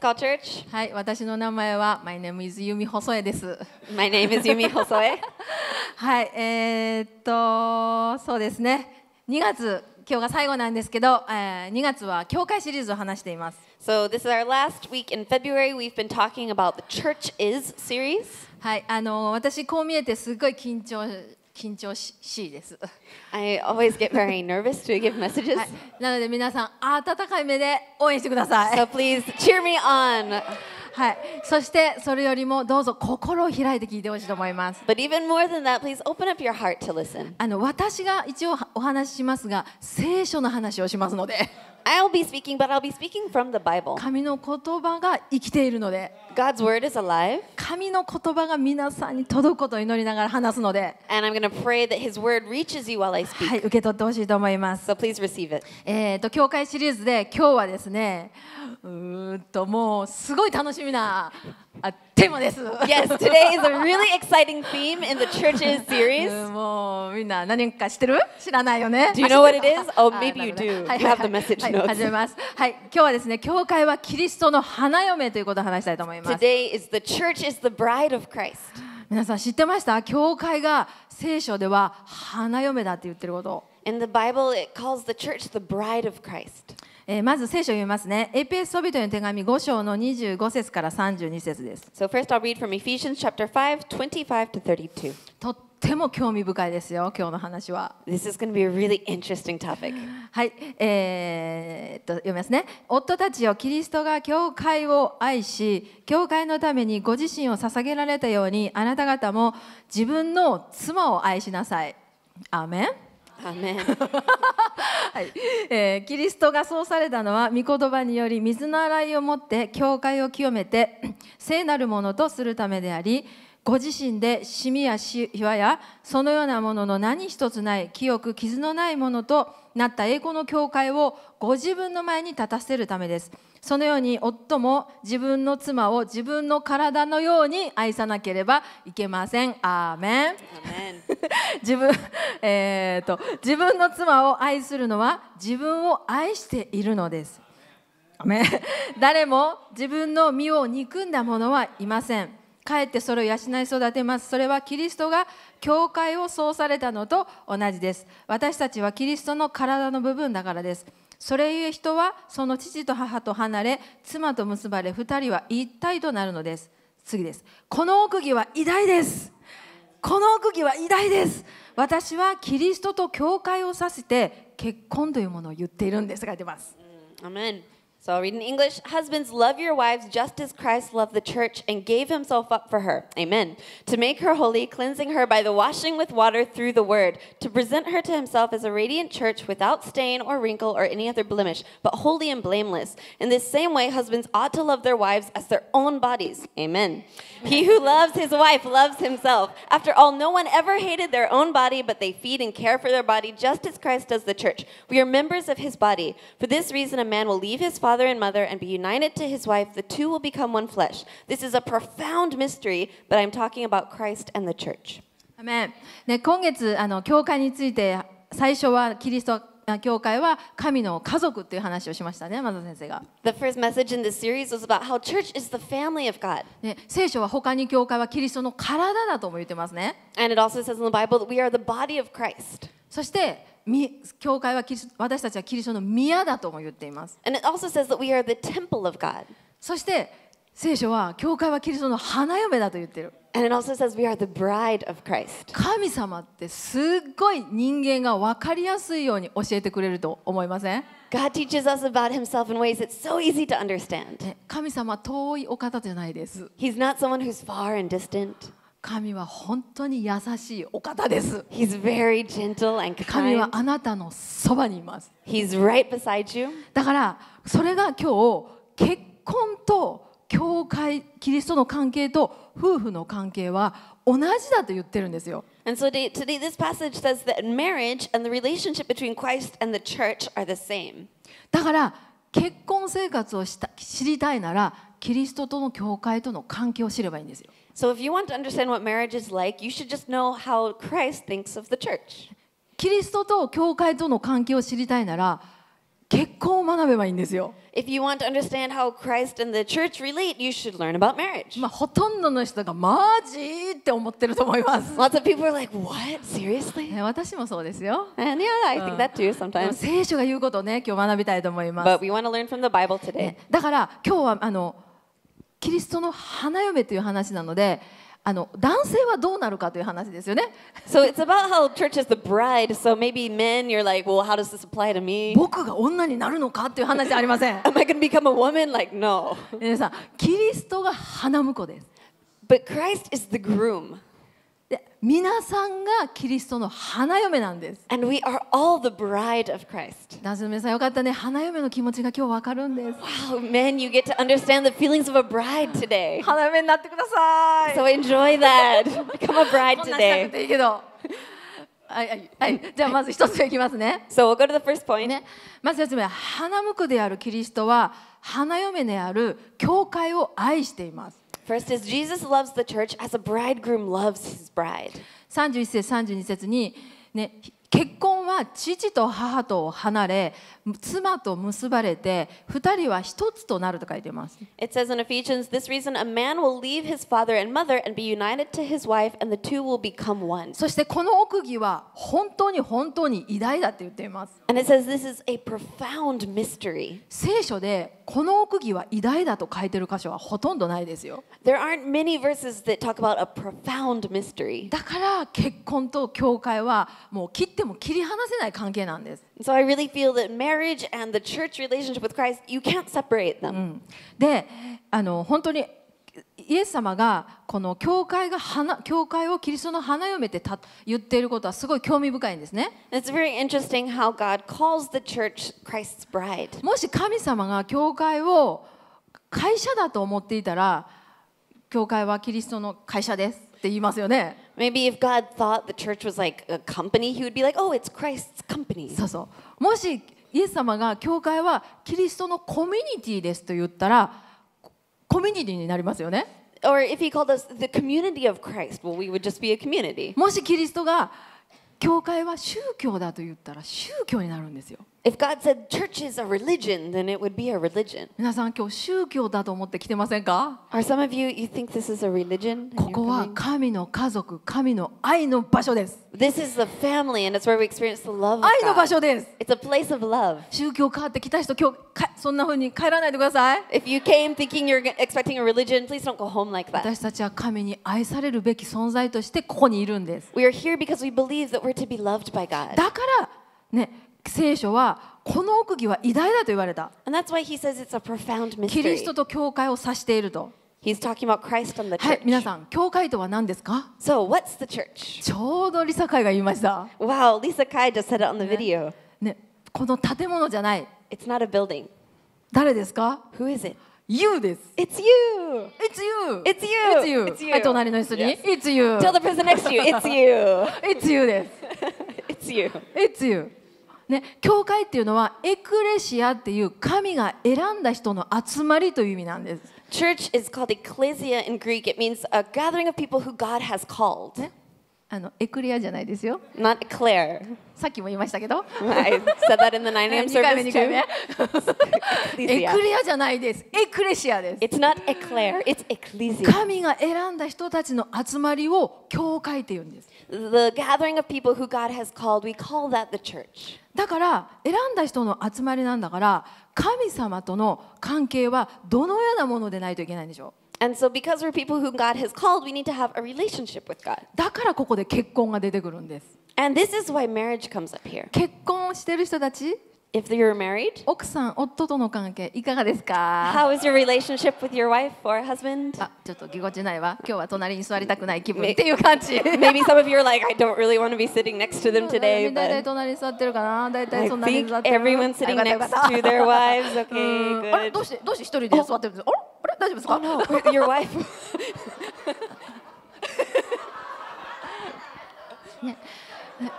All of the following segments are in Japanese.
is called church? はい、私の名前は My name is Yumi Hosoe です。My name is Yumi Hosoe. はい、えーっとそうですね。2月今日が最後なんですけど、えー、2月は教会シリーズを話しています。So, this is our last week in February. We've been talking about the Church Is series. はい、あの私こう見えてすごい緊張緊張ししいです。I always get very nervous to give messages. なので皆さん、温かい目で応援してください。So please cheer me on. はい、そしてそれよりもどうぞ心を開いて聞いてほしいと思います。But even more than that, please open up your heart to listen. あの私が一応お話ししますが、聖書の話をしますので。神の言葉が生きているので神の言葉が皆さんに届くことを祈りながら話すので受け取ってほしいと思います。教会シリーズで今日はですねもうすごい楽しみな。あテーマです。yes, today is a really exciting theme in the churches series. もうみんな何か知ってる知らないよね。Do you know what it is? Oh, maybe you do. You have the message notes. 始めます。はい、今日はですね、教会はキリストの花嫁ということを話したいと思います。Today is the church is the bride of Christ. 皆さん知ってました教会が聖書では花嫁だって言ってること。In the Bible, it calls the church the bride of Christ. えー、まず聖書を読みますね。エペソビトへの手紙5章の25節から32節です。So first read from Ephesians chapter 5, to とっても興味深いですよ、今日の話は。This is going to be a really interesting topic. はい、えー、と読みますね。夫たちよ、キリストが教会を愛し、教会のためにご自身を捧げられたように、あなた方も自分の妻を愛しなさい。アーメン はいえー、キリストがそうされたのは御言葉により水の洗いをもって教会を清めて 聖なるものとするためでありご自身でシミやしわやそのようなものの何一つない清く傷のないものとなった栄光の教会をご自分の前に立たせるためです。そのように夫も自分の妻を自分の体のように愛さなければいけません。アーメン 自分、えーと自分の妻を愛するのは自分を愛しているのです。誰も自分の身を憎んだ者はいません。かえってそれを養い育てますそれはキリストが教会をそうされたのと同じです私たちはキリストの体の部分だからですそれゆえ人はその父と母と離れ妻と結ばれ2人は一体となるのです次ですこの奥義は偉大ですこの奥義は偉大です私はキリストと教会を指して結婚というものを言っているんです書いてますアメン So I'll read in English. Husbands, love your wives just as Christ loved the church and gave himself up for her. Amen. To make her holy, cleansing her by the washing with water through the word, to present her to himself as a radiant church without stain or wrinkle or any other blemish, but holy and blameless. In this same way, husbands ought to love their wives as their own bodies. Amen. he who loves his wife loves himself. After all, no one ever hated their own body, but they feed and care for their body just as Christ does the church. We are members of his body. For this reason, a man will leave his father father and mother and be united to his wife, the two will become one flesh. This is a profound mystery, but I'm talking about Christ and the church. Amen. アメンね、今月あの、教会について最初はキリスト教会は神の家族という話をしましたね、マザ先生が。The first message in this series was about how church is the family of God. ね、聖書は他に教会はキリストの体だとも言ってますね。And it also says in the Bible that we are the body of Christ. そして、教会は私たちはキリストの宮だとも言っています。And it also says that we are the temple of God. そして聖書は教会はキリストの花嫁だと言ってる。And it also says we are the bride of Christ. 神様ってすっごい人間が分かりやすいように教えてくれると思いません God teaches us about himself in ways that's so easy to understand. 神様は遠いお方じゃないです。He's not someone who's far and distant. 神は本当に優しいお方です。He's very gentle and kind. 神はあなたのそばにいます。He's right beside you. だからそれが今日結婚と教会キリストの関係と夫婦の関係は同じだと言ってるんですよ。And so today, today this passage says that marriage and the relationship between Christ and the church are the same. だから結婚生活をした知りたいならキリストとの教会との関係を知ればいいんですよ。So if you want to understand what marriage is like, you should just know how Christ thinks of the church. キリストと教会との関係を知りたいなら、結婚を学べばいいんですよ。If you want to understand how Christ and the church relate, you should learn about marriage. まあ、ほとんどの人がマジって思ってると思います。Lots of people are like, what? Seriously? 私もそうですよ。And yeah, I think that too sometimes. 聖書が言うことをね、今日学びたいと思います。But we want to learn from the Bible today. だから今日はあのキリストの花嫁という話なのであの男性はどうなるかという話ですよね。So it's about how church is the bride. So maybe men, you're like, well, how does this apply to me? 僕が女になるのかという話じゃありません。Am I going to become a woman? Like, no. 皆さん、キリストが花婿です。But Christ is the groom. 皆さんがキリストの花嫁なんです。And we are all the bride of Christ. なずめさんよかったね。花嫁の気持ちが今日わかるんです。Wow, man, you get to understand the feelings of a bride today. 花嫁になってください。So enjoy that. Become a bride today. こんなしたくていいけど。はいはい、はい、じゃあまず一ついきますね。So we'll go to the first point. ね、まず一つ目、花婿であるキリストは。花嫁である教会を愛しています。First is Jesus loves the church as a bridegroom loves his bride. 31節32節に、ね、結婚は父と母と離れ妻と結ばれて二人は一つとなると書いてます。It says in Ephesians, this reason a man will leave his father and mother and be united to his wife and the two will become one. そしてこの奥義は本当に本当に偉大だって言っています。And it says this is a profound mystery. 聖書でこの奥義は偉大だと書いてる箇所はほとんどないですよ。There aren't many verses that talk about a profound mystery. だから結婚と教会はもう切っても切り離せない関係なんです。So I really feel that marriage marriage and the church relationship with Christ, you can't separate them.、うん、で、あの本当にイエス様がこの教会が花教会をキリストの花嫁ってた言っていることはすごい興味深いんですね。It's very interesting how God calls the church Christ's bride. もし神様が教会を会社だと思っていたら、教会はキリストの会社ですって言いますよね。Maybe if God thought the church was like a company, he would be like, oh, it's Christ's company. そうそう。もしイエス様が教会はキリストのコミュニティですと言ったらコミュニティになりますよね。c h r i s t well, we もしキリストが教会は宗教だと言ったら宗教になるんですよ。皆さん、今日、宗教だと思って来てませんかここは神の家族、神の愛の場所です。愛の場所です。宗教変わってきた人、今日、そんなふうに帰らないでください。私たちは神に愛されるべき存在として、ここにいるんです。だから、ね、聖書はこの奥義は偉大だと言われた。キリストと教会を指していると。He's talking about Christ and the church. はい、皆さん、教会とは何ですか So, what's the church? ちょうどリサ・カイが言いました。Wow, Lisa Kai just said it on the video. ね、ねこの建物じゃない。It's not a building. 誰ですか Who is it? You です。It's you! It's you! It's you! It's you! It's you! はい、隣の人に。Yes. It's you! Tell the person next to you, it's you! It's you です。It's you! It's you! ね、教会っていうのはエクレシアっていう神が選んだ人の集まりという意味なんです。Church is called ecclesia in Greek. It means a gathering of people who God has called.、ね、あのエクレアじゃないですよ。Not clear. さっきも言いましたけど。I said that in the 9 a.m. service too. エクレアじゃないです。エクレシアです。It's not eclair, it's ecclesia. 神が選んだ人たちの集まりを教会って言うんです。the gathering of people who God has called, we call that the church. だから選んだ人の集まりなんだから神様との関係はどのようなものでないといけないんでしょう And so, because we're people whom God has called, we need to have a relationship with God. だからここで結婚が出てくるんです。And this is why marriage comes up here. 結婚してる人たち If you're married? 奥さん、夫との関係いかがですか How is your relationship with your wife or husband? あ、ちょっとぎこちないわ。今日は隣に座りたくない気分っていう感じ。Maybe some of you are like, I don't really want to be sitting next to them today. だいたい隣に座ってるかなだいたいそんなに座ってる。Everyone's i t t i n g next to their wives. Okay, good. あれどうしてどうして一人で座ってるんですかあれ大丈夫ですか oh, no. Your wife. ね。ね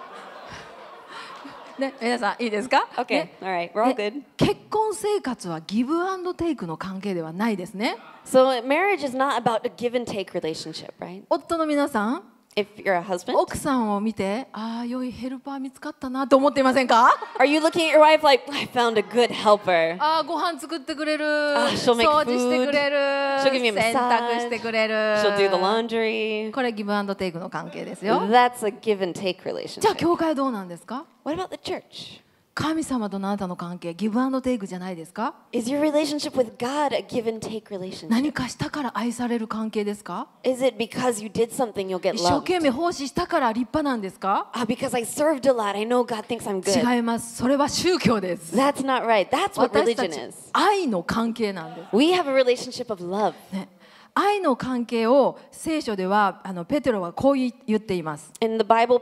ね、皆さんいいですか ?Okay,、ね、alright, we're all good. 結婚生活はギブアンドテイクの関係ではないですね。So marriage is not about a give and take relationship, right? 夫の皆さん、If you're a husband, 奥さんを見て、ああ、良いヘルパー見つかったなと思っていませんか Are you looking at your wife like, I found a good helper? ああ、ご飯作ってくれる。Ah, she'll make 掃除してくれる。She'll give me a massage. 洗濯してくれる。She'll do the laundry. これギブアンドテイクの関係ですよ。That's a give and take relationship. じゃあ、教会はどうなんですか What about the church? 神様とあなたの関係、ギブアンドテイクじゃないですか何かしたから愛される関係ですか一生懸命奉仕したから立派なんですか違います。それは宗教です。t h a t 愛の関係なんです。ね愛の関係を聖書ではあのペテロはこう言っています。Bible,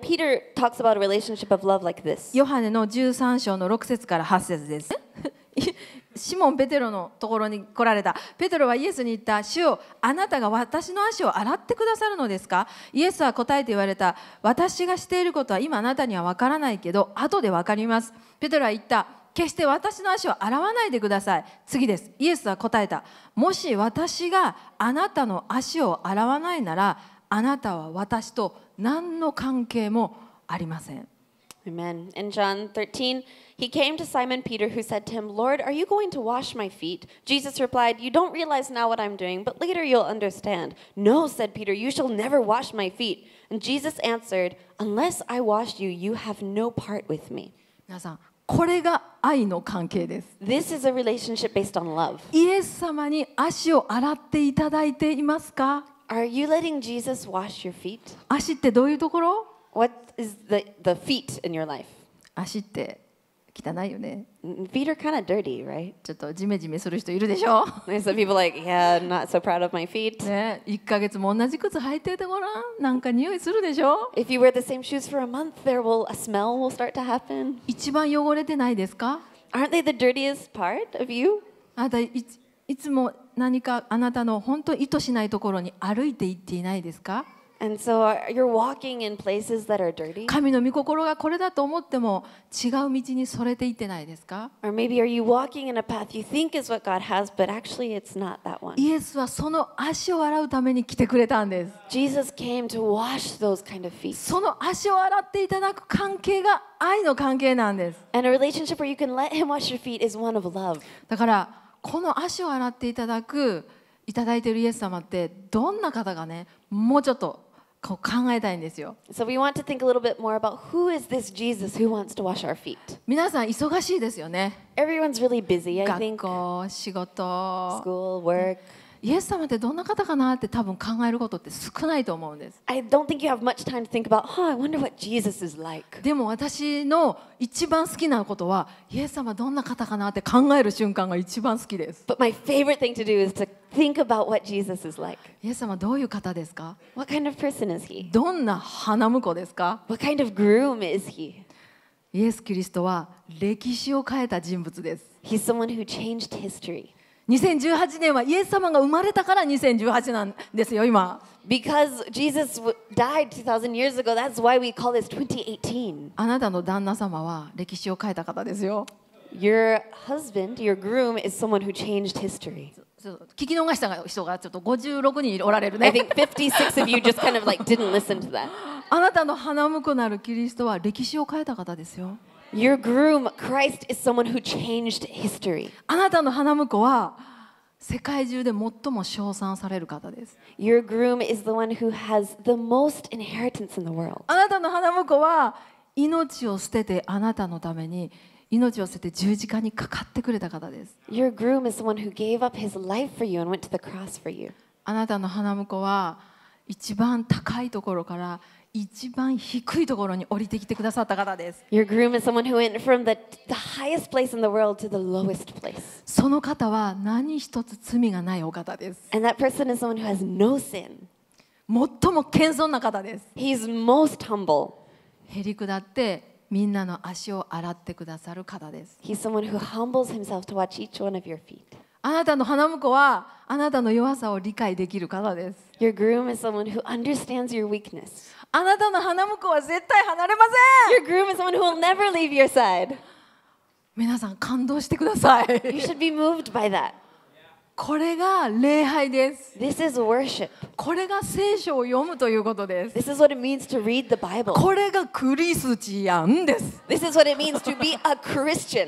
l i k e ヨハネの13章の6節から8節です。シモン・ペテロのところに来られた。ペテロはイエスに言った、主よあなたが私の足を洗ってくださるのですかイエスは答えて言われた、私がしていることは今あなたには分からないけど、後で分かります。ペテロは言った。決して私の足を洗わないでください次ですイエスは答えたもし私があなたの足を洗わないならあなたは私と何の関係もありません Amen. In John 13, he came to Simon Peter, who said to him, Lord, are you going to wash my feet? Jesus replied, You don't realize now what I'm doing, but later you'll understand. No, said Peter, you shall never wash my feet. And Jesus answered, Unless I wash you, you have no part with me. 皆さんこれが愛の関係です。This is a relationship based on love. イエス様に足を洗っていただいていますか Are you letting Jesus wash your feet? 足ってどういうところ What is the, the feet in your life? 足って汚いよね。Feet are kind of dirty, right? ちょっとジメジメする人いるでしょ Some people like, yeah, I'm not so proud of my feet. ね、1ヶ月も同じ靴履いててごらん。なんか匂いするでしょ If you wear the same shoes for a month, there will, a smell will start to happen. 一番汚れてないですか Aren't they the dirtiest part of you? あなたいいつも何かあなたの本当意図しないところに歩いていっていないですか神の御心がこれだと思っても違う道にそれていってないですかイエスはその足を洗うために来てくれたんです。その足を洗っていただく関係が愛の関係なんです。だから、この足を洗っていただくいただいてるイエス様ってどんな方がね、もうちょっと。こう考えたいんですよ。So we want to think a little bit more about who is this Jesus who wants to wash our feet. 皆さん忙しいですよね。Everyone's really busy, I think. 学校、仕事、school, work. イエス様ってどんな方かなって多分考えることって少ないと思うんです。でも私の一番好きなことは、イエス様どんな方かなって考える瞬間が一番好きです。Like. イエス様どういう方ですか kind of どんな花婿ですか kind of イエス・キリストは歴史を変えた人物です。He's someone who changed history. 2018年はイエス様が生まれたから2018なんですよ、今。Because Jesus died 2000 years ago, that's why we call this 2018. あなたの旦那様は歴史を変えた方ですよ。Your husband, your groom, is someone who changed history. 聞き逃した人がちょっと56人おられるね。I think 56 of you just kind of like didn't listen to that. あなたの花婿なるキリストは歴史を変えた方ですよ。Your groom, Christ, is someone who changed history. あなたの花婿は世界中で最も称賛される方です。Your groom is the one who has the most inheritance in the world. あなたの花婿は命を捨ててあなたのために命を捨てて十字架にかかってくれた方です。Your groom is someone who gave up his life for you and went to the cross for you. あなたの花婿は一番高いところから一番低いところに降りてきてくださった方です。Your groom is s o m e o n その方は何一つ罪がないお方です。And that person is someone who has no sin. 最も謙遜な方です。He's most humble. へりくだってみんなの足を洗ってくださる方です。He's someone who humbles himself to watch each one of your feet. あなたの花婿はあなたの弱さを理解できる方です。Your groom is someone who understands your weakness. あなたの花婿は絶対離れません。Your groom is someone who will never leave your side. 皆さん感動してください。You should be moved by that. これが礼拝です。This is worship. これが聖書を読むということです。This is what it means to read the Bible. これがクリスチャンです。This is what it means to be a Christian.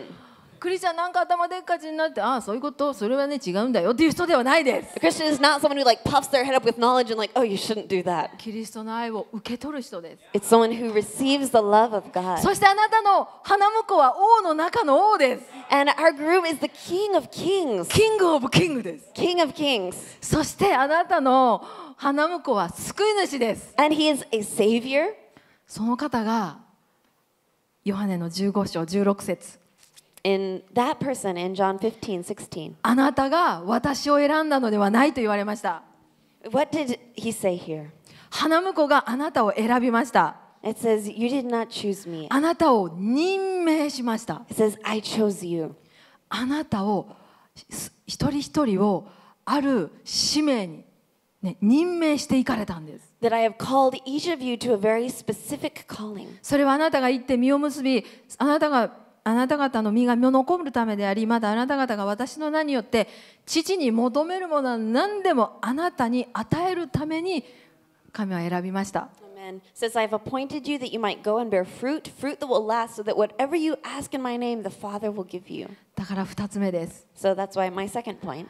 クリスチャンなんか頭でっかちになって、ああ、そういうこと、それはね、違うんだよっていう人ではないです。The Christian is not someone who like puffs their head up with knowledge and like, oh, you shouldn't do that. キリストの愛を受け取る人です。It's someone who receives the love of God. そしてあなたの花婿は王の中の王です。And our groom is the king of kings. キングオブキングです。King of kings. そしてあなたの花婿は救い主です。And he is a savior. その方がヨハネの15章16節 in that person in John 15:16. あなたが私を選んだのではないと言われました。What did he say here? 花婿があなたを選びました。It says, You did not choose me. あなたを任命しました。It says, I chose you. あなたを一人一人をある使命に、ね、任命していかれたんです。That I have called each of you to a very specific calling. それはあなたが行って実を結び、あなたがあなた方の身が残るためでありまたあなた方が私の名によって父に求めるものは何でもあなたに与えるために神は選びました。Amen. Says, I have appointed you that you might go and bear fruit, fruit that will last, so that whatever you ask in my name, the Father will give you. だから2つ目です。So that's why my second point.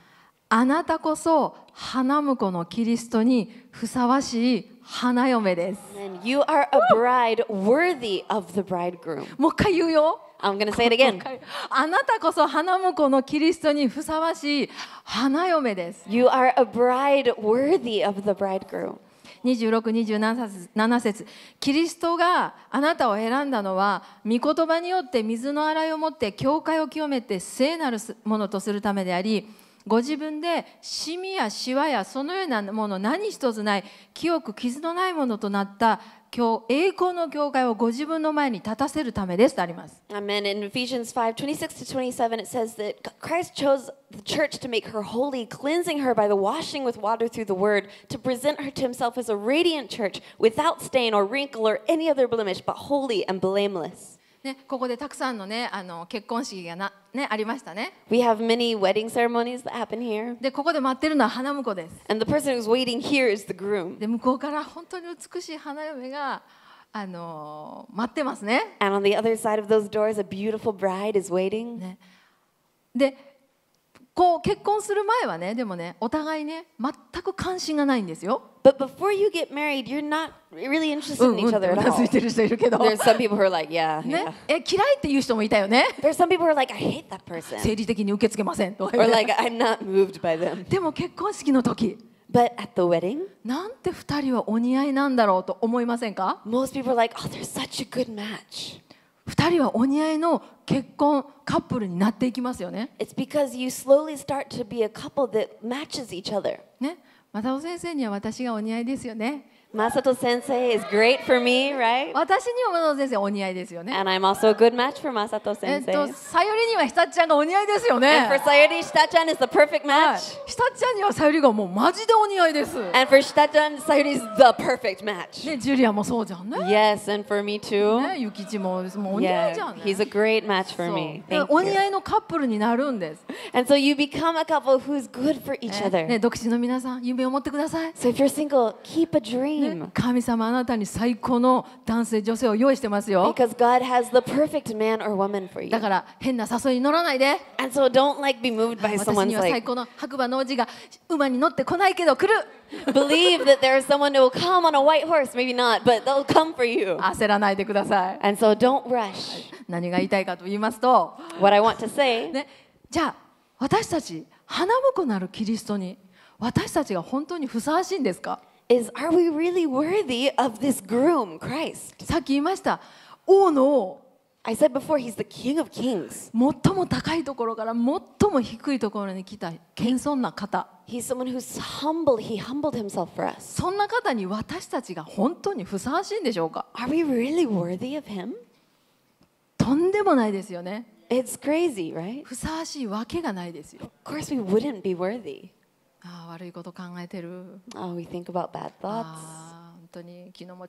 あなたこそ花婿のキリストにふさわしい花嫁です。You are a bride worthy of the bridegroom. もう一回言うよ。I'm gonna say it again. あなたこそ花婿のキリストにふさわしい花嫁です。You are a bride worthy of the bridegroom. 2627節キリストがあなたを選んだのは御言葉によって水の洗いを持って教会を清めて聖なるものとするためでありご自分でシミやシワやそのようなもの何一つない清く傷のないものとなった教栄光の教会をご自分の前に立たせるためですとあります。Amen. In Ephesians 5 26 to 27, it says that Christ chose the church to make her holy, cleansing her by the washing with water through the word, to present her to himself as a radiant church without stain or wrinkle or any other blemish, but holy and blameless. ね、ここでたくさんのね、あの結婚式がな、ね、ありましたね。We have many wedding ceremonies that happen here. で、ここで待ってるのは花婿です。And the person who's waiting here is the groom. で、向こうから本当に美しい花嫁が。あの待ってますね。And on the other side of those doors, a beautiful bride is waiting.、ね、で。こう結婚する前はね、でもね、お互いね、全く関心がないんですよ。But before you get married, you're not really interested in each other at all. There's some people who are like, yeah, yeah. え、嫌いっていう人もいたよね。There's some people who are like, I hate that person. 生理的に受け付けません。Or like, I'm not moved by them. でも結婚式の時。But at the wedding, なんて二人はお似合いなんだろうと思いませんか Most people are like, oh, they're such a good match. 2人はお似合いの結婚カップルになっていきますよね。It's because you slowly start to be a couple that matches each other. ね、マタオ先生には私がお似合いですよね。Masato sensei is great for me, right? And i I'm also a good match for Masato sensei. And for Sayuri, Shita-chan is the perfect match. And for Shita-chan, Sayuri is the perfect match. Yes, and for me too. ね、ゆきちももうお似合いじゃ Yeah, ん、ね。he's a great match for me. だから Thank お似 you. And so you become a couple who's good for each other. So if you're single, keep a dream. ね、神様あなたに最高の男性女性を用意してますよ。Because God has the perfect man or woman for you. だから変な誘いに乗らないで。And so don't like be moved by someone's like. 私には最高の白馬の王子が馬に乗ってこないけど来る。Believe that there is someone who will come on a white horse, maybe not, but they'll come for you. 焦らないでください。And so don't rush. 何が言いたいかと言いますと。What I want to say. ね、じゃあ私たち花婿なるキリストに私たちが本当にふさわしいんですか？is are we really worthy of this groom, Christ? さっき言いました。王の I said before, he's the king of kings. 最も高いところから最も低いところに来た謙遜な方。He's someone who's humble. He humbled himself for us. そんな方に私たちが本当にふさわしいんでしょうか Are we really worthy of him? とんでもないですよね。It's crazy, right? ふさわしいわけがないですよ。Of course, we wouldn't be worthy. あ悪いこと考えてる。Oh, we think about bad thoughts. 本当に昨日も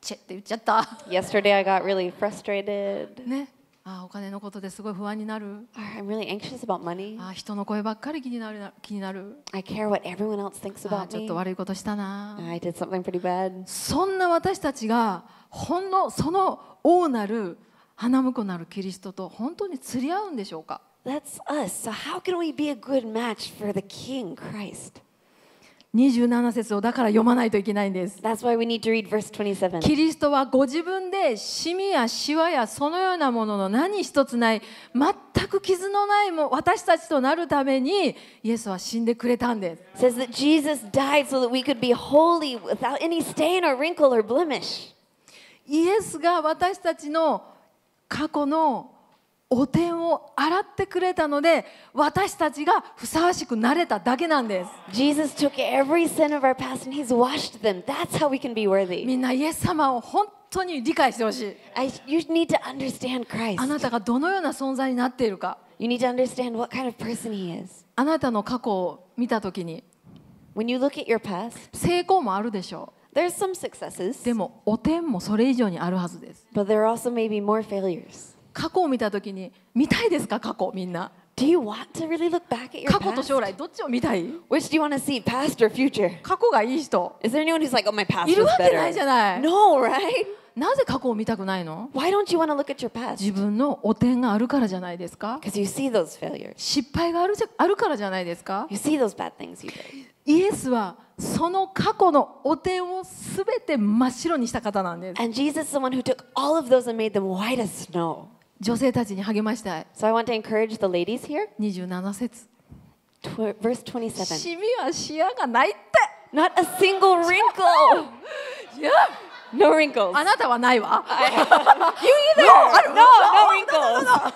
チェって言っちゃった。Yesterday I got really frustrated. ね。あお金のことですごい不安になる。I'm really anxious about money. あ人の声ばっかり気になる気になる。I care what everyone else thinks about me. ちょっと悪いことしたな。I did something pretty bad. そんな私たちがほんのその王なる花婿なるキリストと本当に釣り合うんでしょうか。That's us. So how can we be a good match for the King c r i s t 27節をだから読まないといけないんです。キリストはご自分でシミやシワやそのようなものの何一つない全く傷のないも私たちとなるためにイエスは死んでくれたんです。So、or or イエスが私たちの過去のお天を洗ってくれたので私たちがふさわしくなれただけなんです。Jesus took every sin of our past and He's washed them. That's how we can be worthy. みんなイエス様を本当に理解してほしい。I, you need to understand Christ. あなたがどのような存在になっているか。You need to understand what kind of person He is. あなたの過去を見たときに When you look at your past, 成功もあるでしょう。There's some successes. でもお天もそれ以上にあるはずです。But there are also maybe more failures. 過去を見た時に見たいですか過去みんな Do you want to really look back at your 過去と将来どっちを見たい Which do you want to see, past or future? 過去がいい人 Is there anyone who's like, oh, my past いるわけないじゃない No, right? なぜ過去を見たくないの Why don't you want to look at your past? 自分の汚点があるからじゃないですか Because you see those failures. 失敗があるじゃあるからじゃないですか You see those bad things you did. イエスはその過去の汚点をすべて真っ白にした方なんです。And Jesus is the one who took all of those and made them white as snow. 女性たちに励ましたい。So I want to encourage the ladies here. 27節。Verse 27. シミは視野がないって。Not a single wrinkle. yeah. No wrinkles. あなたはないわ。I... you either. No, no, no, no wrinkles.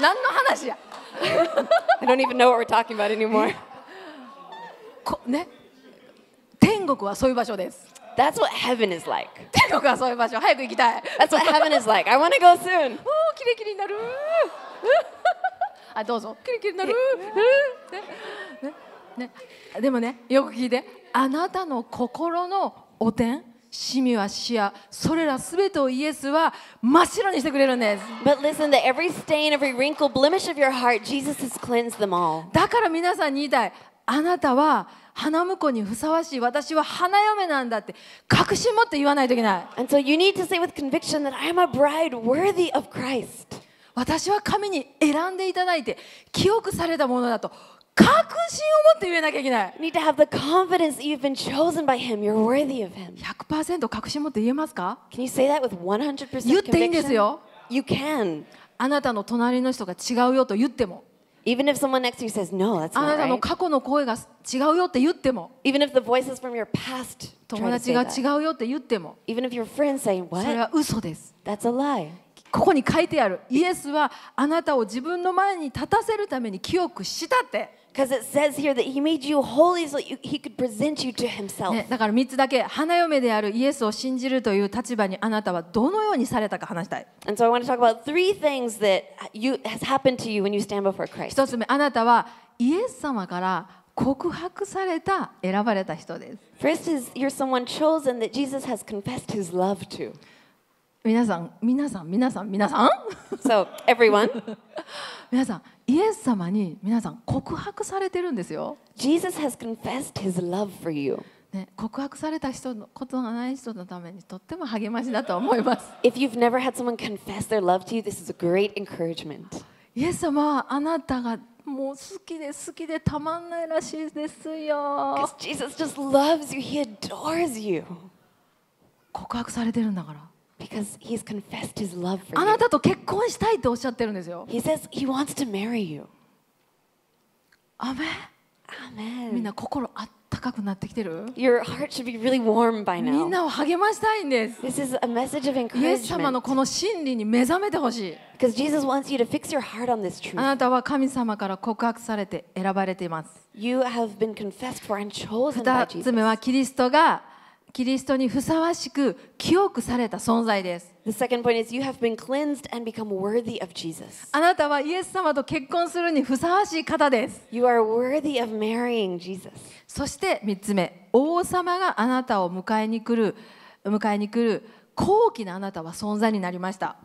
何の話や I don't even know what we're talking about anymore. こね。天国はそういう場所です。That's what heaven is like. 天国はそういう場所。早く行きたい。That's what heaven is like. I want to go soon. おお、キレキレになる。あ、どうぞ。キレキレになる。ねねね、でもね、よく聞いて。あなたの心の汚点、シミは視野、それらすべてをイエスは真っ白にしてくれるんです。But listen to every stain, every wrinkle, blemish of your heart, Jesus has cleansed them all. だから皆さんに言いたい。あなたは花婿にふさわしい私は花嫁なんだって確信持って言わないといけない。And so you need to say with conviction that I am a bride worthy of Christ. 私は神に選んでいただいて清くされたものだと確信を持って言えなきゃいけない。You need to have the confidence that you've been chosen by Him. You're worthy of Him. 100%確信持って言えますか Can you say that with 100% conviction? 言っていいんですよ。You can. あなたの隣の人が違うよと言っても。Even if someone next to you says, no, that's あ not なたの right. 過去の声が違うよって言っても Even if the voices from your past 友 try to 達 say が that. 違うよって言っても Even if your friends saying, それ what? は嘘です That's a lie. ここに書いてあるイエスはあなたを自分の前に立たせるために清くしたって Because it says here that he made you holy so you, he could present you to himself. ね、だから3つだけ、花嫁であるイエスを信じるという立場にあなたはどのようにされたか話したい。And so I want to talk about three things that you, has happened to you when you stand before Christ. 1つ目、あなたはイエス様から告白された、選ばれた人です。First is you're someone chosen that Jesus has confessed his love to. 皆さん、皆さん、皆さん、皆さん So, everyone. 皆さん、イエス様に皆さん告白されてるんですよ。Jesus has confessed his love for you. ね、告白された人のことがない人のためにとっても励ましだと思います。If you've never had someone confess their love to you, this is a great encouragement. イエス様はあなたがもう好きで好きでたまんないらしいですよ Jesus just loves you, he adores you. 告白されてるんだから。Because he's confessed his love for あな you. たと結婚したいっておっしゃってるんですよ。He says he wants to marry you. アメン Amen. みんな心あったかくなってきてる Your heart should be really warm by み now. んなを励ましたいんです。This is a message of イエス様の encouragement. この真理に目覚めてほしい。Because Jesus wants you to fix your heart on this あ truth. なたは神様から告白されて選ばれています。You have been confessed for and chosen by 二つ Jesus. 目はキリストがキリストにふさわしく記憶された存在です。あなたはイエス様と結婚するにふさわしい方です。そして三つ目、王様があなたを迎えに来る、迎えに来る、高貴なあなたは存在になりました。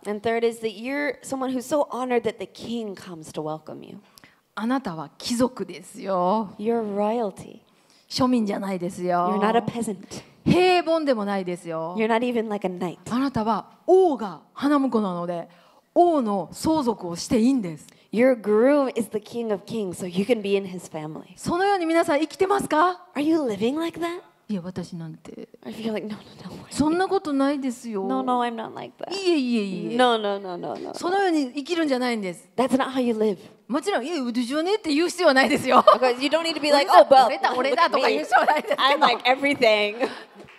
あなたは貴族ですよ。庶民じゃないですよ。平凡でもないですよ。You're not even like a knight. あなたは王が花婿なので、王の相続をしていいんです。Your groom is the king of kings, so you can be in his family. そのように皆さん生きてますか Are you living like that? いや、私なんて。Like, no, no, no, そんなことないですよ。No, no, I'm not like that. いえいえいえ。No, no, no, no, no. そのように生きるんじゃないんです。That's not how you live. もちろん、いや、私はねって言う必要はないですよ。Because you don't need to be like, oh, well, 俺だ、俺だとか言う必要はないですけど。I'm like everything.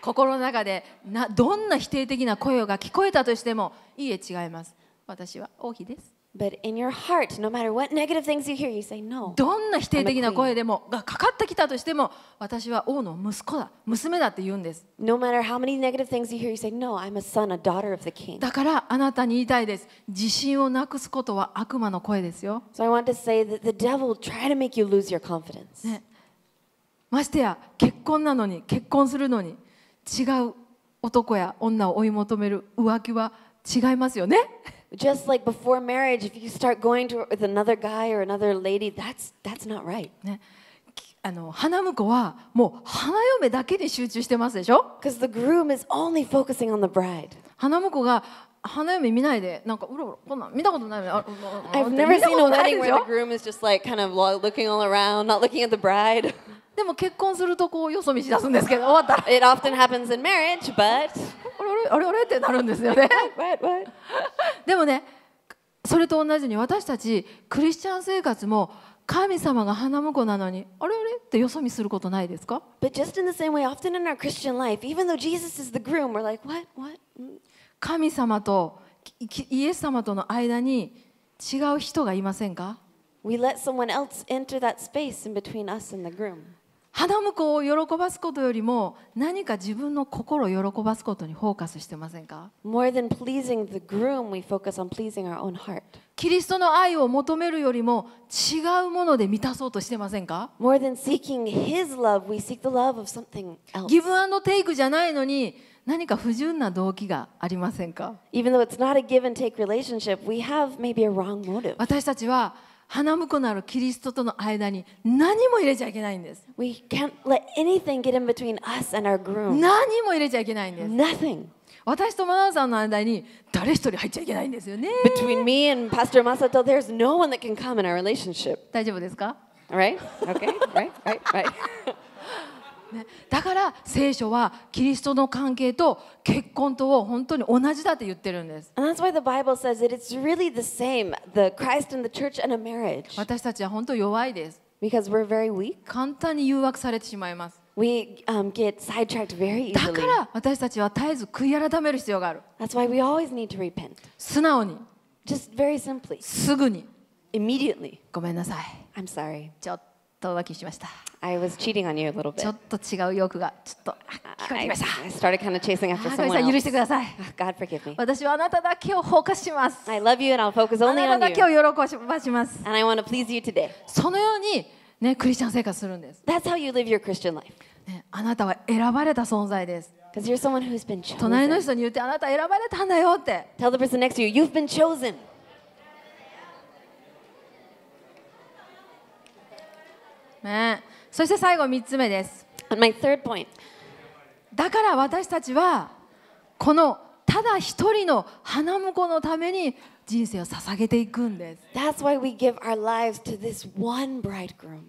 心の中でなどんな否定的な声が聞こえたとしてもいいえ違います私は王妃ですどんな否定的な声でもがかかってきたとしても私は王の息子だ娘だって言うんですだからあなたに言いたいです自信をなくすことは悪魔の声ですよ、ましてや結婚なのに結婚するのに違う男や女を追い求める浮気は違いますよね。Just like before marriage, if you start going to with another guy or another lady, that's that's not right. ね、あの花婿はもう花嫁だけに集中してますでしょ c a u s e the groom is only focusing on the bride. 花婿が花嫁見ないで、なんかうろうろ、こんなん見たことない。I've never seen a wedding where the groom is just like kind of looking all around, not looking at the bride. でも結婚するとこうよそ見し出すんですけど終わったら It often happens in marriage, but あれあれあれってなるんですよね what, what, what? でもねそれと同じに私たちクリスチャン生活も神様が花婿なのにあれあれってよそ見することないですか But just in the same way, often in our Christian life, even though Jesus is the groom, we're like, what, what? 神様とイエス様との間に違う人がいませんか We let someone else enter that space in between us and the groom. 花婿を喜ばすことよりも何か自分の心を喜ばすことにフォーカスしてませんかキリストの愛を求めるよりも違うもので満たそうとしてませんか l o ギブアンドテイクじゃないのに何か不純な動機がありませんか私たちは花婿なるキリストとの間に何も入れちゃいけないんです。We can't let anything get in between us and our groom. 何も入れちゃいけないんです。Nothing. 私とマナさんの間に誰一人入っちゃいけないんですよね。Between me and Pastor Masato, there's no one that can come in our relationship. 大丈夫ですか Right? Okay? Right? Right? Right? ね、だから聖書はキリストの関係と結婚とを本当に同じだって言ってるんです。And that's why the Bible says that it's really the same, the Christ and the church and a marriage. 私たちは本当弱いです。Because we're very weak. 簡単に誘惑されてしまいます。We, um, get sidetracked very easily. だから私たちは絶えず悔い改める必要がある。That's why we always need to repent. 素直に。Just very simply. すぐに。Immediately. ごめんなさい。I'm sorry. ちょっと浮気しました。I was cheating on you a little bit. ちょっと違う欲がちょっと聞こえてきました。I, I started kind of chasing after someone else. 許してください。God forgive me. 私はあなただけをフォーカスします。I love you and I'll focus only on you. あなただけを喜ばします。And I want to please you today. そのようにねクリスチャン生活するんです。That's how you live your Christian life. ねあなたは選ばれた存在です。Because you're someone who's been chosen. 隣の人に言ってあなた選ばれたんだよって。Tell the person next to you, you've been chosen. ね。そして最後3つ目です。And my third point. だから私たちはこのただ一人の花婿のために人生を捧げていくんです。That's why we give our lives to this one bridegroom.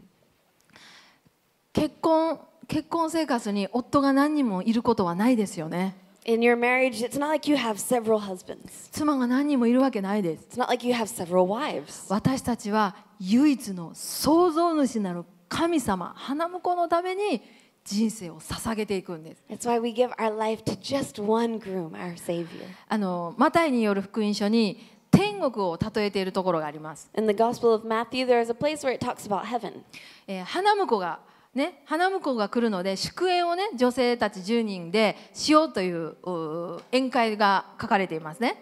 結婚結婚生活に夫が何人もいることはないですよね。In your marriage, it's not like you have several husbands. 妻が何人もいるわけないです。It's not like you have several wives. 私たちは唯一の創造主なる神様花婿のために人生を捧げていくんです。g r o あのマタイによる福音書に天国を例えているところがあります。m a t t え花婿がね花婿が来るので祝宴をね女性たち10人でしようという宴会が書かれていますね。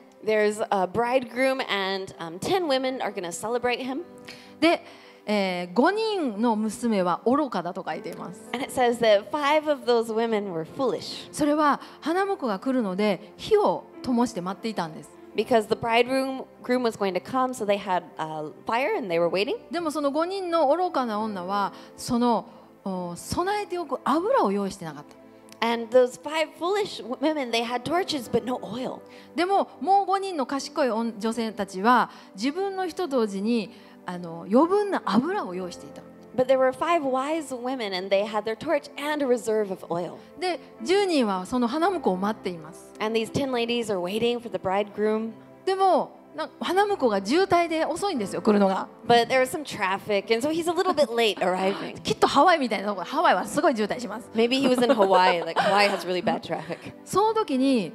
でえー、5人の娘は愚かだと書いています。And it says that five of those women were foolish. それは花婿が来るので火を灯して待っていたんです。Because the bridegroom groom was going to come, so they had、uh, fire and they were waiting. でもその5人の愚かな女はその備えておく油を用意してなかった。And those five foolish women, they had torches but no oil. でももう5人の賢い女性たちは自分の人同時にあの余分な油を用意していた。But there were five wise women, and they had their torch and a reserve of oil. で、10人はその花婿を待っています。And these ten ladies are waiting for the bridegroom. でも、な花婿が渋滞で遅いんですよ、来るのが。But there was some traffic, and so he's a little bit late arriving. きっとハワイみたいなところ、ハワイはすごい渋滞します。Maybe he was in Hawaii, like Hawaii has really bad traffic. その時に、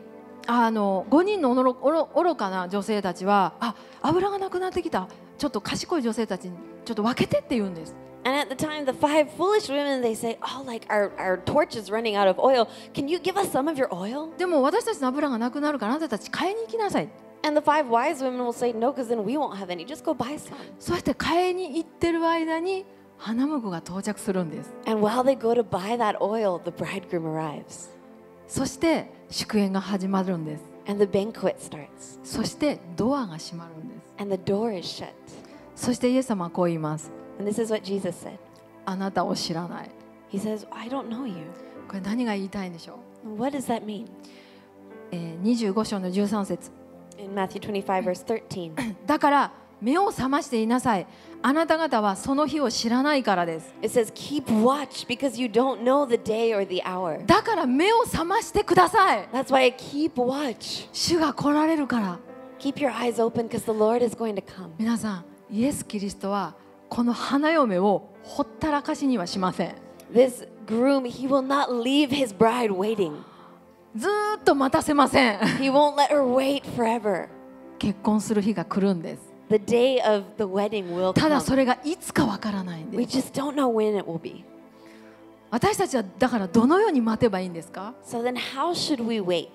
あの5人のおろおろ愚かな女性たちは、あ油がなくなってきた。ちょっと賢い女性たちにちょっと分けてって言うんです。And at the time, the five foolish women, they say, Oh, like our, our torch is running out of oil. Can you give us some of your oil? でも私たちの油がなくなるからあなたたち買いに行きなさい。And the five wise women will say, No, because then we won't have any. Just go buy some. そうやって買いに行ってる間に花婿が到着するんです。And while they go to buy that oil, the bridegroom arrives. そして祝宴が始まるんです。And the banquet starts. そしてドアが閉まる。And the door is shut. そしてイエス様はこう言います。And this is what Jesus said. あなたを知らない。He says, I don't know you. これ何が言いたいんでしょう What does that mean? 25章の13節 In Matthew 25 verse 13. だから目を覚ましていなさい。あなた方はその日を知らないからです。It says, keep watch because you don't know the day or the hour. だから目を覚ましてください。That's why I keep watch. 主が来られるから。Keep your eyes open because the Lord is going to come. 皆さん、イエス・キリストはこの花嫁をほったらかしにはしません。This groom, he will not leave his bride waiting. ずっと待たせません。He won't let her wait forever. 結婚する日が来るんです。The day of the wedding will come. ただそれがいつかわからないんです。We just don't know when it will be. 私たちはだからどのように待てばいいんですか So then how should we wait?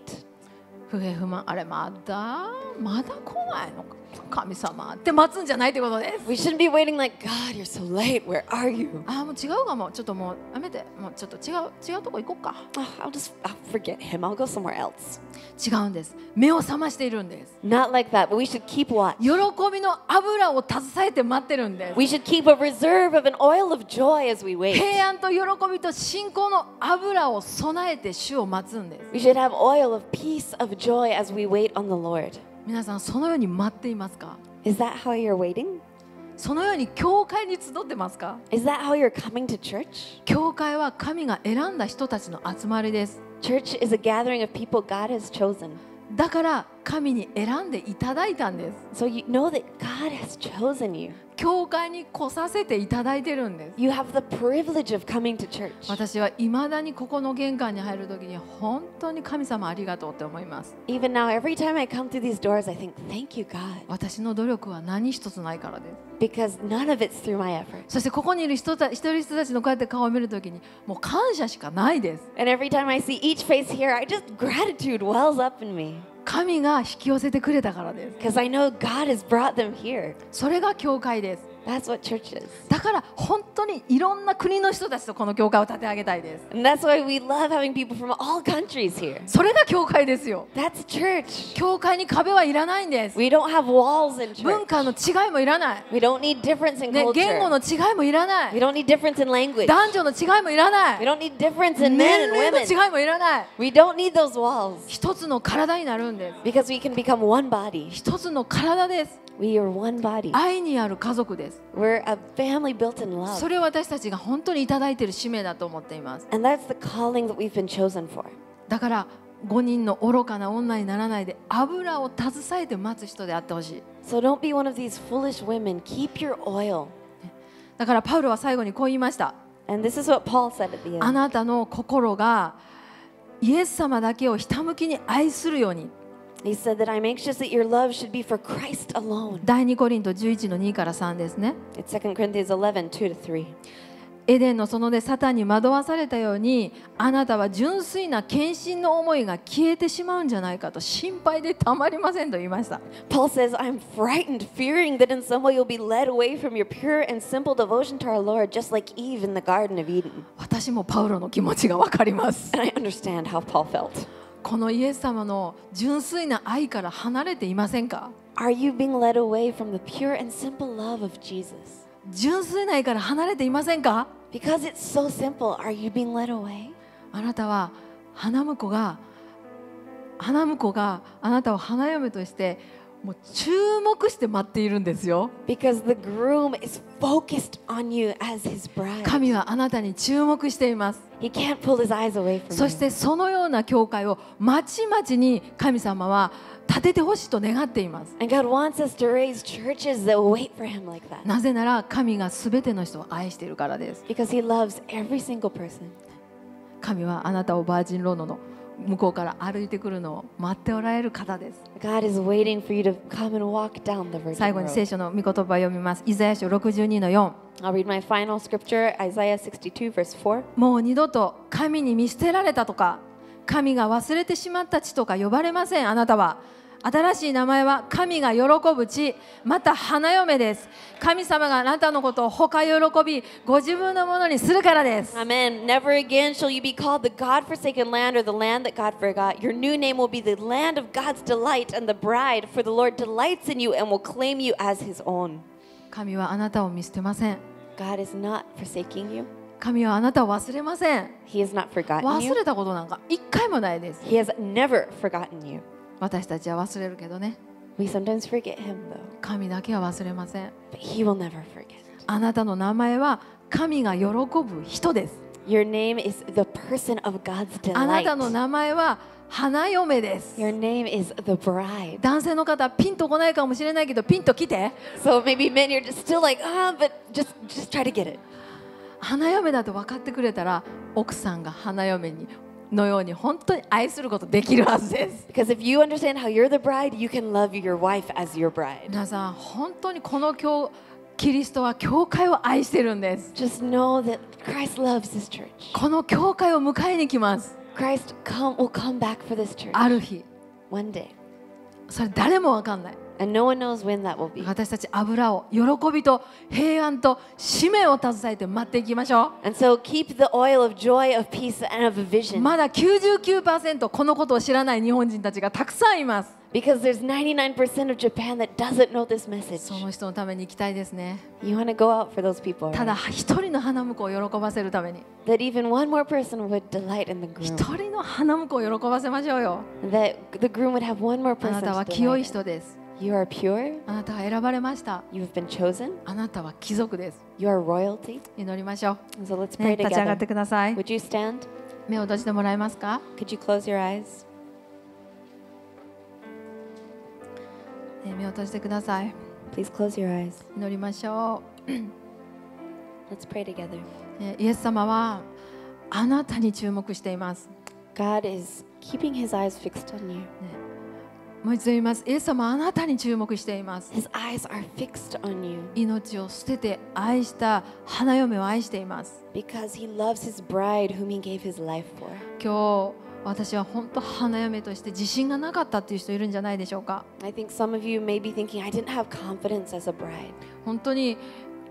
不平不満あれまだまだ来ないのか神様って待つんじゃないということです。We shouldn't be waiting like God, you're so late. Where are you? ああもう違うかも。ちょっともうやめて。もうちょっと違う違うとこ行こうか。Oh, I'll just I'll forget him. I'll go somewhere else. 違うんです。目を覚ましているんです。Not like that, but we should keep watch. 喜びの油を携えて待ってるんです。We should keep a reserve of an oil of joy as we wait. 平安と喜びと信仰の油を備えて主を待つんです。We should have oil of peace of joy as we wait on the Lord. 皆さんそのように待っていますか Is that how you're waiting? そのように教会に集ってますか Is that how you're coming to church? 教会は神が選んだ人たちの集まりです。Church is a gathering of people God has chosen. だから神に選んでいただいたんです。So you know that God has chosen you. 教会に来させていただいてるんです。You have the privilege of coming to church. 私はいまだにここの玄関に入るときに本当に神様ありがとうって思います。Even now, every time I come through these doors, I think, Thank you, God. 私の努力は何一つないからです。Because none of it's through my effort. そしてここにいる人た一人人たちのこうやって顔を見るときにもう感謝しかないです。And every time I see each face here, I just gratitude wells up in me. 神が引き寄せてくれたからです。それが教会です。That's what church is. だから本当にいろんな国の人たちとこの教会を立て上げたいです。And that's why we love having people from all countries here. それが教会ですよ。That's church. 教会に壁はいらないんです。We don't have walls in church. 文化の違いもいらない。We don't need difference in culture. 言語の違いもいらない。We don't need difference in language. 男女の違いもいらない。We don't need difference in men and women. 年齢の違いもいらない。We don't need those walls. 一つの体になるんです。Because we can become one body. 一つの体です。We are one body. 愛にある家族です。We're a family built in love. それは私たちが本当にいただいている使命だと思っています。だから、5人の愚かな女にならないで、油を携えて待つ人であってほしい。だから、パウロは最後にこう言いました。あなたの心がイエス様だけをひたむきに愛するように。He said that I'm anxious that your love should be for Christ alone. 第2コリント11の2から3ですね。It's 2 Corinthians 11, 2-3. エデンの園でサタンに惑わされたようにあなたは純粋な献身の思いが消えてしまうんじゃないかと心配でたまりませんと言いました。Paul says, I'm frightened, fearing that in some way you'll be led away from your pure and simple devotion to our Lord, just like Eve in the Garden of Eden. 私もパウロの気持ちがわかります。And I understand how Paul felt. このイエス様の純粋な愛から離れていませんか純粋な愛から離れていませんかあなたは花婿が花婿があなたを花嫁としてもう注目して待っているんですよ。Because the groom is focused on you as his bride. 神はあなたに注目しています。He can't pull his eyes away from you. そしてそのような教会をまちまちに神様は立ててほしいと願っています。And God wants us to raise churches that will wait for him like that. なぜなら神がすべての人を愛しているからです。Because he loves every single person. 神はあなたをバージンロードの向こうから歩いてくるのを待っておられる方です。最後に聖書の御言葉を読みます。イザヤ書62の4。もう二度と神に見捨てられたとか、神が忘れてしまった地とか呼ばれません、あなたは。新しい名前は神が喜ぶ地また花嫁です神様があなたのことを他喜びご自分のものにするからです Amen Never again shall you be called the God-forsaken land or the land that God forgot Your new name will be the land of God's delight and the bride for the Lord delights in you and will claim you as his own 神はあなたを見捨てません God is not forsaking you 神はあなたを忘れません He has not forgotten you 忘れたことなんか一回もないです He has never forgotten you 私たちは忘れるけどね。We sometimes forget him, though. 神だけは忘れません。But he will never forget. あなたの名前は神が喜ぶ人です。Your name is the person of God's delight. あなたの名前は花嫁です。Your name is the bride. 男性の方、ピンとこないかもしれないけど、ピンと来て。So maybe men, you're still like, ah, but just, just try to get it. 花嫁だと分かってくれたら、奥さんが花嫁にのように本当に愛することできるはずです。Because if you understand how you're the bride, you can love your wife as your bride. 皆さん、本当にこの教キリストは教会を愛してるんです。Just know that Christ loves his church. この教会を迎えに来ます。Christ come, will come back for this church. ある日。One day. それ誰もわかんない。No、私たち油を喜びと平安と使命を携えて待っていきましょう。So、of of まだ99%このことを知らない日本人たちがたくさんいます。Because there's 99% of Japan that doesn't know this message. その人のために行きたいですね。You want to go out for those people. ただ一人の花婿を喜ばせるために。That even one more person would delight in the groom. 一人の花婿を喜ばせましょうよ。That the groom would have one more person. あなたは清い人です。You are pure. あなたは選ばれました。You've been chosen. あなたは貴族です。You are royalty. let us pray together.、ね、立ち上がってください。Would you stand? 目を閉じてもらえますか Could you close your eyes? 目を閉じてください。Please close your eyes. 祈りましょう。Let's pray together. イエス様はあなたに注目しています。God is keeping his eyes fixed on you. もう一度言います。イエス様あなたに注目しています。命を捨てて愛した花嫁を愛しています。今日私は本当花嫁として自信がなかったっていう人いるんじゃないでしょうか。think i n g 本当に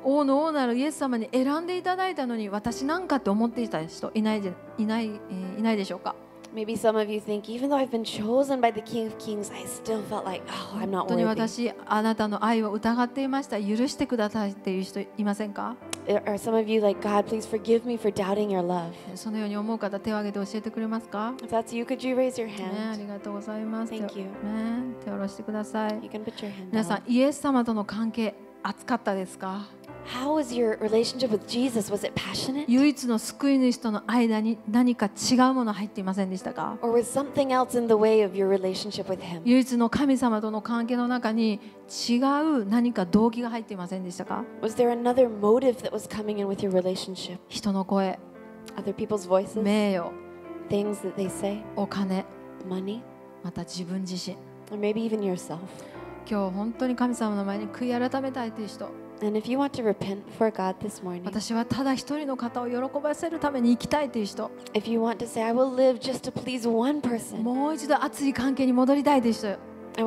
王の王なるイエス様に選んでいただいたのに私なんかって思っていた人いないでいない、えいないでしょうか。Maybe some of you think, even though I've been chosen by the King of Kings, I still felt like, oh, I'm not worthy. 本当に私、あなたの愛を疑っていました。許してくださいっていう人いませんか Are some of you like, God, please forgive me for doubting your love? そのように思う方、手を挙げて教えてくれますか If that's you, could you raise your hand?、ね、ありがとうございます。Thank you. ね、手を下ろしてください。You can put your hand 皆さん、イエス様との関係、熱かったですか唯一の救い主との間に何か違うもの入っていませんでしたか唯一の神様との関係の中に違う何か動機が入っていませんでしたか人の声、名誉、お金、また自分自身。今日本当に神様の前に悔い改めたいという人。私はただ一人の方を喜ばせるために生きたいという人。もう一度熱い関係に戻りたいという人。その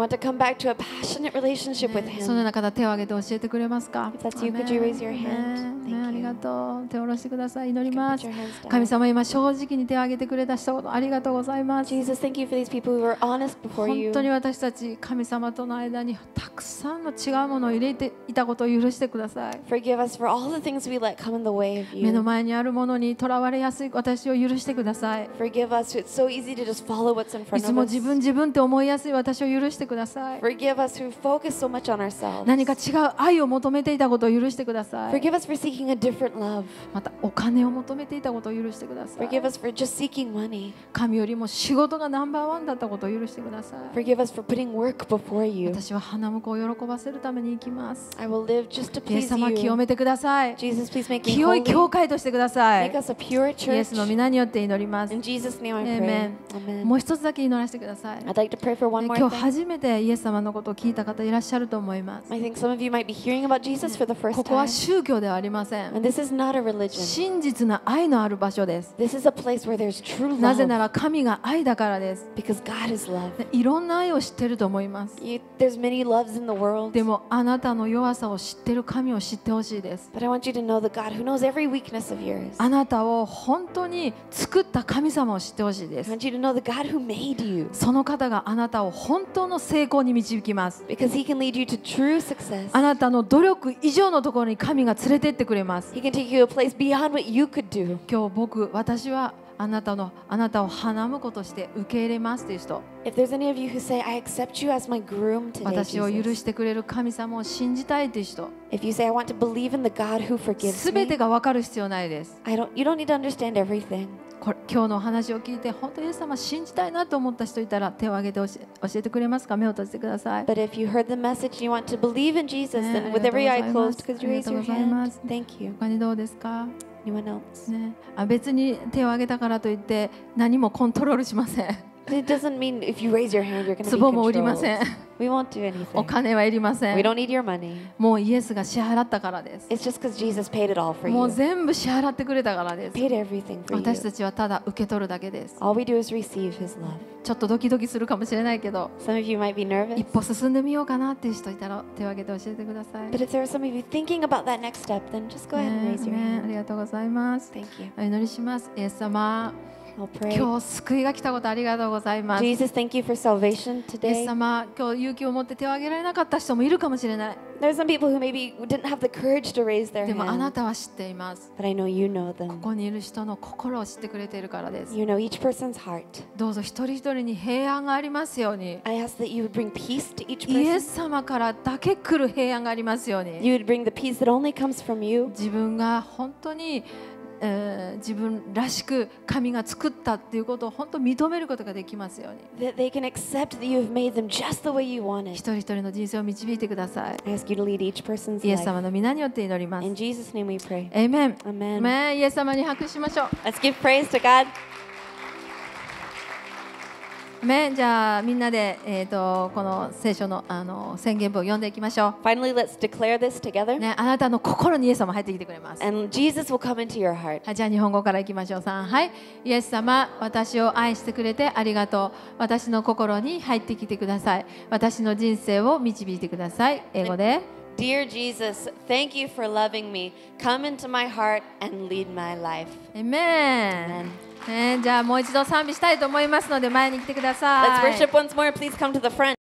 ような方手を挙げて教えてくれますか y ありがとう。手を下ろしてください。祈ります。神様、今正直に手を挙げてくれた人ありがとうございます。本当に私たち、神様との間にたくさんの違うものを入れていたことを許してください。For 目の前にあるものにとらわれやすい私を許してください。いつも自分自分って思いやすい私を許ししてください。Forgive us who focus so much on ourselves. 何か違う愛を求めていたことを許してください。Forgive us for seeking a different love. またお金を求めていたことを許してください。Forgive us for just seeking money. 神よりも仕事がナンバーワンだったことを許してください。Forgive us for putting work before you. 私は花婿を喜ばせるために生きます。I will live just to please you. イエス様清めてください。Jesus, please make me holy. 清い教会としてください。Make us a pure church. イエスの皆によって祈ります。In Jesus' name I pray. Amen. Amen. もう一つだけ祈らせてください。I'd like to pray for one more thing. 今日初めめてイエス様のことを聞いた方いらっしゃると思います。ここは宗教ではありません。真実な愛のある場所です。なぜなら神が愛だからです。いろんな愛を知ってると思います。でもあなたの弱さを知ってる神を知ってほしいです。あなたを本当に作った神様を知ってほしいです。その方があなたを本当の成功に導きます。あなたの努力以上のところに神が連れてってくれます。今日僕私はあなたのあなたを花婿として受け入れますという人 say, 私を許してくれる神様を信じたいって人すべてがわかる必要ないですこ今日のお話を聞いて本当イエス様信じたいなと思った人いたら手を挙げて教え教えてくれますか目を閉じてください。But if you heard the message you want to believe in Jesus, then with every eye closed, could you raise your hand? Thank you. 他にどうですか Anyone else? ね、あ別に手を挙げたからといって何もコントロールしません。It doesn't mean if you raise your hand, you're going to 壺も売 be りま controlled. せん We won't do お anything. 金はいりませ We ん don't need your money. もうイエスが支払ったからです It's just because Jesus paid it all for もう you. 全部支払ってくれたからです Paid everything for 私 you. たちはただ受け取るだけです All we do is receive His love. ちょっとドキドキするかもしれないけど Some of you might be 一 nervous, 歩進んでみようかなっていう人いたら手を挙げて教えてください but if there are some of you thinking about that next step, then just go ahead and ね raise your ねあ hand. りがとうございます Thank you. お祈りしますイエス様今日救いが来たことありがとうございます。Jesus, thank you for salvation today. イエス様、今日勇気を持って手を挙げられなかった人もいるかもしれない。でもあなたは知っています。But I know you know t h ここにいる人の心を知ってくれているからです。You know each person's heart. どうぞ一人一人に平安がありますように。I ask that you w o u イエス様からだけ来る平安がありますように。自分が本当ますに。えー、自分らしく神が作ったっていうことを本当認めることができますように一人一人の人生を導いてくださいイエス様の皆によって祈ります In j e イエス様に拍手しましょうメンじゃあみんなで、えー、とこの聖書のあの宣言文を読んでいきましょう。Finally, let's declare this together. ね、あなたの心にイエス様入ってきてくれます。And Jesus will come into your heart. はい、じゃあ日本語からいきましょう。さんはい。イエス様、私を愛してくれてありがとう。私の心に入ってきてください。私の人生を導いてください。英語で。Dear Jesus, thank you for loving me. Come into my heart and lead my life. Amen. Amen. ね、じゃあもう一度賛美したいと思いますので前に来てください。Let's worship once more. Please come to the front.